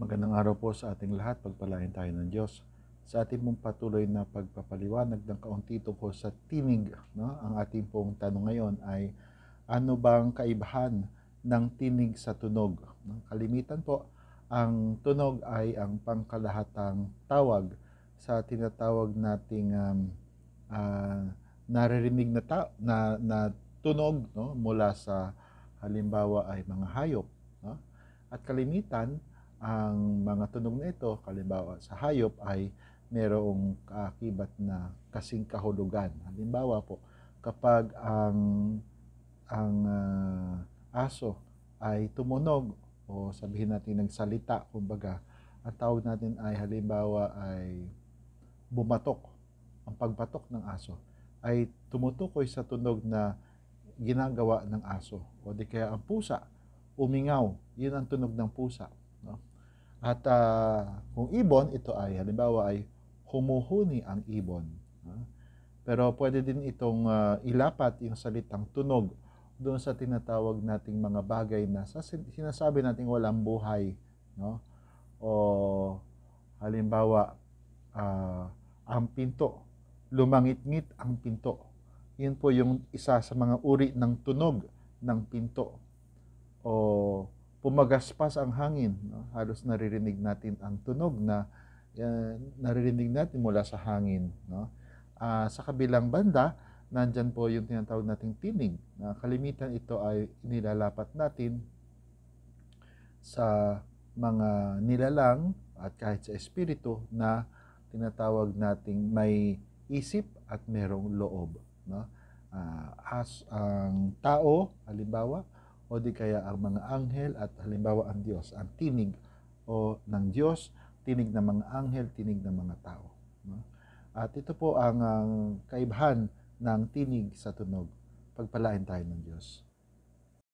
Magandang araw po sa ating lahat. Pagpalain tayo ng Diyos sa ating pong patuloy na pagpapaliwanag ng kaunti tungkol sa tinig. No? Ang ating pong tanong ngayon ay ano ba ang kaibahan ng tinig sa tunog? No? Kalimitan po, ang tunog ay ang pangkalahatang tawag sa tinatawag nating um, uh, naririnig na, ta- na, na tunog no? mula sa halimbawa ay mga hayop. No? At kalimitan, ang mga tunog na ito, kalimbawa sa hayop ay merong kaakibat na kasing kahulugan. Halimbawa po, kapag ang ang uh, aso ay tumunog o sabihin natin nagsalita, kumbaga, ang tawag natin ay halimbawa ay bumatok. Ang pagbatok ng aso ay tumutukoy sa tunog na ginagawa ng aso. O di kaya ang pusa, umingaw, yun ang tunog ng pusa. No? At uh, kung ibon, ito ay halimbawa ay humuhuni ang ibon. Uh, pero pwede din itong uh, ilapat yung salitang tunog doon sa tinatawag nating mga bagay na sinasabi nating walang buhay, no? O halimbawa uh, ang pinto, lumangit-ngit ang pinto. Yun po yung isa sa mga uri ng tunog ng pinto. O pumagaspas ang hangin. No? Halos naririnig natin ang tunog na uh, naririnig natin mula sa hangin. No? Uh, sa kabilang banda, nandyan po yung tinatawag nating tinig. Na kalimitan ito ay nilalapat natin sa mga nilalang at kahit sa espiritu na tinatawag nating may isip at merong loob no uh, as ang tao halimbawa o di kaya ang mga anghel at halimbawa ang Diyos, ang tinig o ng Diyos, tinig ng mga anghel, tinig ng mga tao. No? At ito po ang, ang kaibahan ng tinig sa tunog. Pagpalain tayo ng Diyos.